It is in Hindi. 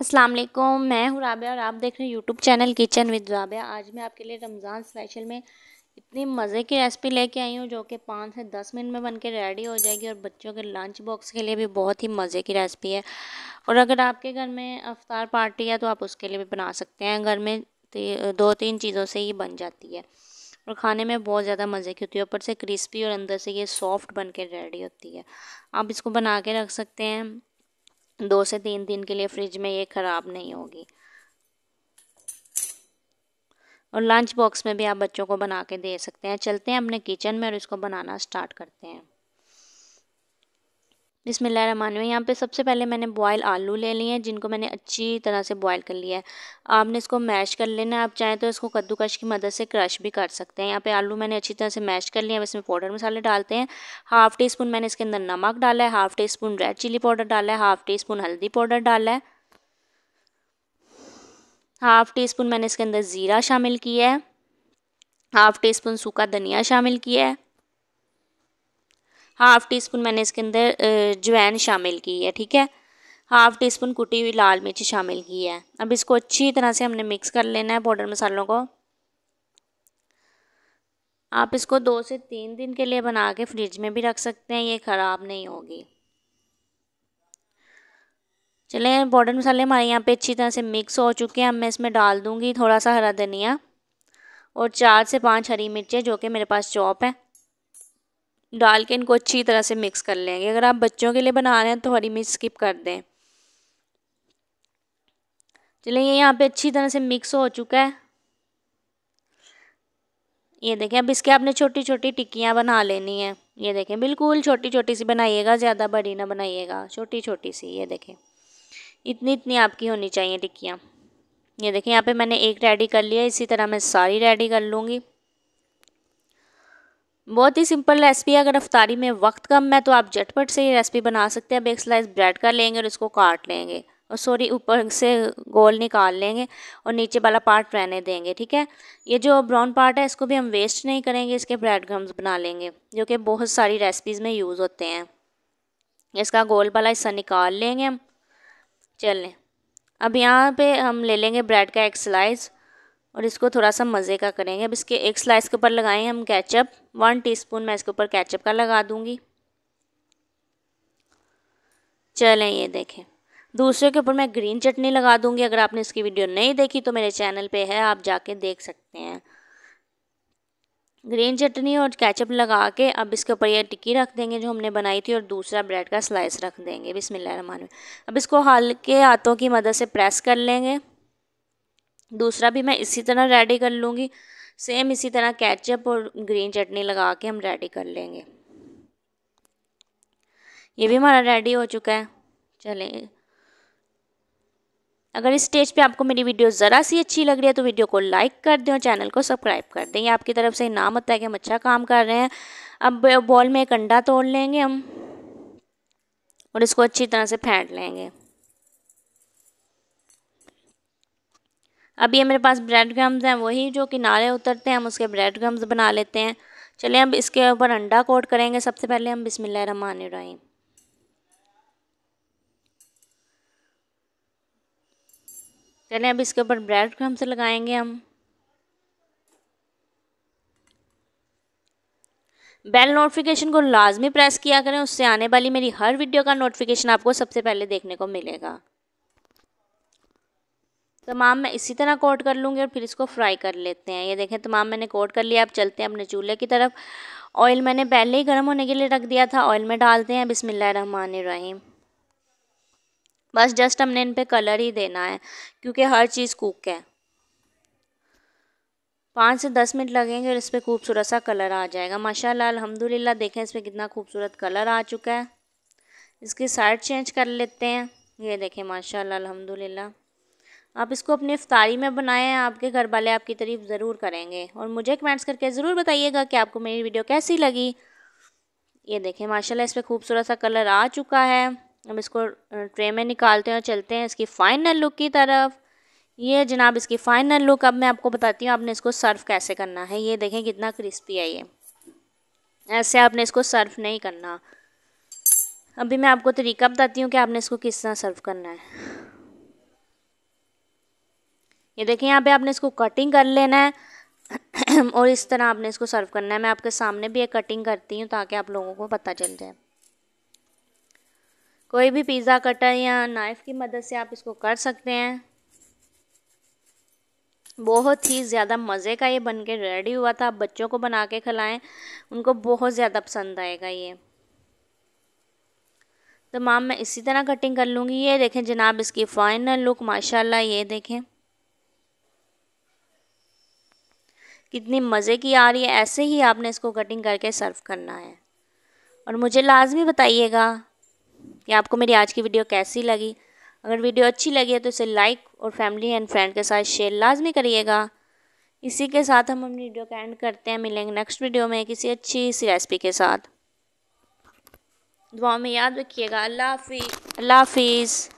अस्सलाम वालेकुम मैं हूँ राबिया और आप देख रहे हैं YouTube channel kitchen with Rabia आज मैं आपके लिए रमज़ान स्पेशल में इतनी मज़े की रेसिपी लेके आई हूँ जो कि पाँच से दस मिनट में बन के रेडी हो जाएगी और बच्चों के लंच बॉक्स के लिए भी बहुत ही मज़े की रेसिपी है और अगर आपके घर में अफ्तार पार्टी है तो आप उसके लिए भी बना सकते हैं घर में दो तीन चीज़ों से ही बन जाती है और खाने में बहुत ज़्यादा मज़े की होती है ऊपर से क्रिस्पी और अंदर से ये सॉफ्ट बन के रेडी होती है आप इसको बना के रख सकते हैं दो से तीन दिन के लिए फ्रिज में ये ख़राब नहीं होगी और लंच बॉक्स में भी आप बच्चों को बना के दे सकते हैं चलते हैं अपने किचन में और इसको बनाना स्टार्ट करते हैं बिसमान यहाँ पे सबसे पहले मैंने बॉयल आलू ले लिए हैं जिनको मैंने अच्छी तरह से बॉयल कर लिया है आपने इसको मैश कर लेना है आप चाहें तो इसको कद्दूकश की मदद से क्रश भी कर सकते हैं यहाँ पे आलू मैंने अच्छी तरह से मैश कर लिया है इसमें पाउडर मसाले डालते हैं हाफ़ टी स्पून मैंने इसके अंदर नमक डाला है half teaspoon red chilli powder डाला है हाफ़ टी स्पून हल्दी पाउडर डाला है हाफ़ टी स्पून मैंने इसके अंदर ज़ीरा शामिल किया है हाफ़ टी स्पून सूखा धनिया शामिल किया है हाफ़ टी स्पून मैंने इसके अंदर जवैन शामिल की है ठीक है हाफ़ टी स्पून कुटी हुई लाल मिर्च शामिल की है अब इसको अच्छी तरह से हमने मिक्स कर लेना है पाउडर मसालों को आप इसको दो से तीन दिन के लिए बना के फ्रिज में भी रख सकते हैं ये ख़राब नहीं होगी चलें पाउडर मसाले हमारे यहाँ पे अच्छी तरह से मिक्स हो चुके हैं अब मैं इसमें डाल दूँगी थोड़ा सा हरा धनिया और चार से पांच हरी मिर्चें जो कि मेरे पास चॉप है डाल के इनको अच्छी तरह से मिक्स कर लेंगे अगर आप बच्चों के लिए बना रहे हैं तो हरी मिर्च स्किप कर दें चलिए ये यहाँ पे अच्छी तरह से मिक्स हो चुका है ये देखें अब इसके आपने छोटी छोटी टिक्कियाँ बना लेनी है ये देखें बिल्कुल छोटी छोटी सी बनाइएगा ज़्यादा बड़ी ना बनाइएगा छोटी छोटी सी ये देखें इतनी इतनी आपकी होनी चाहिए टिक्कियाँ ये देखें यहाँ पे मैंने एक रेडी कर लिया इसी तरह मैं सारी रेडी कर लूँगी बहुत ही सिंपल रेसिपी है अगर रफ्तारी में वक्त कम है तो आप झटपट से ये रेसिपी बना सकते हैं अब एक स्लाइस ब्रेड का लेंगे और इसको काट लेंगे और सॉरी ऊपर से गोल निकाल लेंगे और नीचे वाला पार्ट रहने देंगे ठीक है ये जो ब्राउन पार्ट है इसको भी हम वेस्ट नहीं करेंगे इसके ब्रेड क्रम्स बना लेंगे जो कि बहुत सारी रेसिपीज़ में यूज़ होते हैं इसका गोल वाला हिस्सा निकाल लेंगे हम चलें अब यहाँ पे हम ले लेंगे ब्रेड का एक स्लाइस और इसको थोड़ा सा मज़े का करेंगे अब इसके एक स्लाइस के ऊपर लगाएं हम कैचअप वन टीस्पून मैं इसके ऊपर कैचअप का लगा दूँगी चलें ये देखें दूसरे के ऊपर मैं ग्रीन चटनी लगा दूंगी अगर आपने इसकी वीडियो नहीं देखी तो मेरे चैनल पे है आप जाके देख सकते हैं ग्रीन चटनी और कैचअप लगा के अब इसके ऊपर ये टिक्की रख देंगे जो हमने बनाई थी और दूसरा ब्रेड का स्लाइस रख देंगे बिसमिल्लाह अब इसको हल्के हाथों की मदद से प्रेस कर लेंगे दूसरा भी मैं इसी तरह रेडी कर लूँगी सेम इसी तरह कैचअप और ग्रीन चटनी लगा के हम रेडी कर लेंगे ये भी हमारा रेडी हो चुका है चलें अगर इस स्टेज पे आपको मेरी वीडियो ज़रा सी अच्छी लग रही है तो वीडियो को लाइक कर दें और चैनल को सब्सक्राइब कर दें ये आपकी तरफ से इनाम होता है कि हम अच्छा काम कर रहे हैं अब बॉल में एक अंडा तोड़ लेंगे हम और इसको अच्छी तरह से फेंट लेंगे अभी ये मेरे पास ब्रेड क्रम्स हैं वही जो किनारे उतरते हैं हम उसके ब्रेड क्रम्स बना लेते हैं चले अब इसके ऊपर अंडा कोट करेंगे सबसे पहले हम बिसमिल्ल रमान रहीम चले अब इसके ऊपर ब्रेड क्रम्स लगाएंगे हम बेल नोटिफिकेशन को लाजमी प्रेस किया करें उससे आने वाली मेरी हर वीडियो का नोटिफिकेशन आपको सबसे पहले देखने को मिलेगा तमाम मैं इसी तरह कोट कर लूँगी और फिर इसको फ्राई कर लेते हैं ये देखें तमाम मैंने कोट कर लिया अब चलते हैं अपने चूल्हे की तरफ ऑयल मैंने पहले ही गर्म होने के लिए रख दिया था ऑयल में डालते हैं बिसमिल्ल बस जस्ट हमने इन पर कलर ही देना है क्योंकि हर चीज़ कुक है पाँच से दस मिनट लगेंगे और इस पर खूबसूरत सा कलर आ जाएगा माशाल्लाह अल्हम्दुलिल्लाह देखें इस पर कितना खूबसूरत कलर आ चुका है इसकी साइड चेंज कर लेते हैं ये देखें माशाल्लाह अल्हम्दुलिल्लाह आप इसको अपने इफ्तारी में बनाएं आपके घर वाले आपकी तारीफ ज़रूर करेंगे और मुझे कमेंट्स करके ज़रूर बताइएगा कि आपको मेरी वीडियो कैसी लगी ये देखें माशाल्लाह इस पर खूबसूरत सा कलर आ चुका है हम इसको ट्रे में निकालते हैं और चलते हैं इसकी फ़ाइनल लुक की तरफ ये जनाब इसकी फ़ाइनल लुक अब मैं आपको बताती हूँ आपने इसको सर्व कैसे करना है ये देखें कितना क्रिस्पी है ये ऐसे आपने इसको सर्व नहीं करना अभी मैं आपको तरीका बताती हूँ कि आपने इसको किस तरह सर्व करना है ये देखिए यहाँ पे आपने इसको कटिंग कर लेना है और इस तरह आपने इसको सर्व करना है मैं आपके सामने भी ये कटिंग करती हूँ ताकि आप लोगों को पता चल जाए कोई भी पिज़्ज़ा कटर या नाइफ़ की मदद से आप इसको कर सकते हैं बहुत ही ज़्यादा मज़े का ये बन के रेडी हुआ था आप बच्चों को बना के खिलाएं उनको बहुत ज़्यादा पसंद आएगा ये तो मैम मैं इसी तरह कटिंग कर लूँगी ये देखें जनाब इसकी फ़ाइनल लुक माशाल्लाह ये देखें कितनी मज़े की आ रही है ऐसे ही आपने इसको कटिंग करके सर्व करना है और मुझे लाजमी बताइएगा कि आपको मेरी आज की वीडियो कैसी लगी अगर वीडियो अच्छी लगी है तो इसे लाइक और फैमिली एंड फ्रेंड के साथ शेयर लाजमी करिएगा इसी के साथ हम अपनी वीडियो का एंड करते हैं मिलेंगे नेक्स्ट वीडियो में किसी अच्छी सी रेसिपी के साथ दुआ में याद रखिएगा अल्लाह हाफि अल्लाह हाफिज़